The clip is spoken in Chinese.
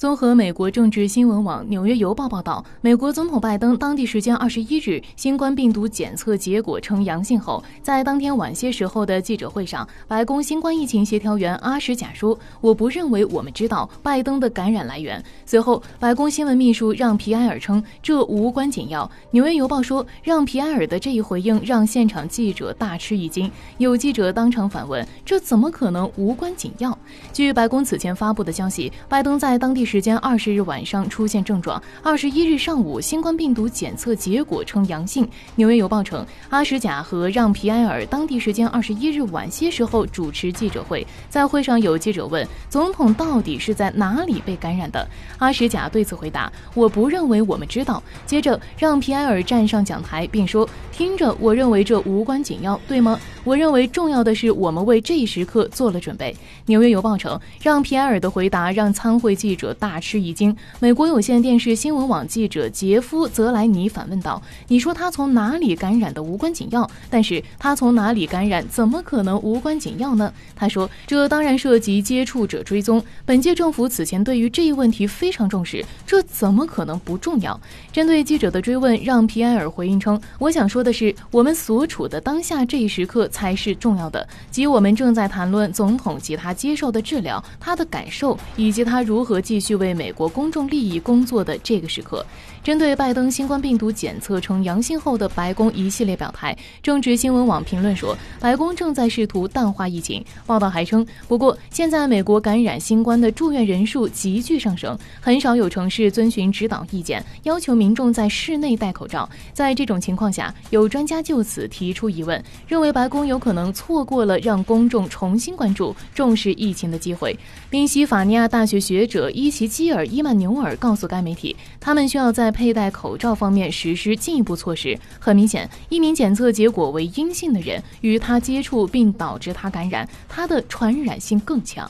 综合美国政治新闻网《纽约邮报》报道，美国总统拜登当地时间二十一日新冠病毒检测结果呈阳性后，在当天晚些时候的记者会上，白宫新冠疫情协调员阿什贾说：“我不认为我们知道拜登的感染来源。”随后，白宫新闻秘书让皮埃尔称：“这无关紧要。”《纽约邮报》说，让皮埃尔的这一回应让现场记者大吃一惊，有记者当场反问：“这怎么可能无关紧要？”据白宫此前发布的消息，拜登在当地。时间二十日晚上出现症状，二十一日上午新冠病毒检测结果呈阳性。纽约邮报称，阿什贾和让皮埃尔当地时间二十一日晚些时候主持记者会，在会上有记者问总统到底是在哪里被感染的，阿什贾对此回答：“我不认为我们知道。”接着让皮埃尔站上讲台，并说：“听着，我认为这无关紧要，对吗？”我认为重要的是，我们为这一时刻做了准备。纽约邮报称，让皮埃尔的回答让参会记者大吃一惊。美国有线电视新闻网记者杰夫·泽莱尼反问道：“你说他从哪里感染的无关紧要，但是他从哪里感染，怎么可能无关紧要呢？”他说：“这当然涉及接触者追踪。本届政府此前对于这一问题非常重视，这怎么可能不重要？”针对记者的追问，让皮埃尔回应称：“我想说的是，我们所处的当下这一时刻。”才是重要的，即我们正在谈论总统及他接受的治疗、他的感受，以及他如何继续为美国公众利益工作的这个时刻。针对拜登新冠病毒检测呈阳性后的白宫一系列表态，正值新闻网评论说，白宫正在试图淡化疫情。报道还称，不过现在美国感染新冠的住院人数急剧上升，很少有城市遵循指导意见，要求民众在室内戴口罩。在这种情况下，有专家就此提出疑问，认为白宫。有可能错过了让公众重新关注、重视疫情的机会。宾夕法尼亚大学学者伊奇基尔·伊曼纽尔告诉该媒体，他们需要在佩戴口罩方面实施进一步措施。很明显，一名检测结果为阴性的人与他接触并导致他感染，他的传染性更强。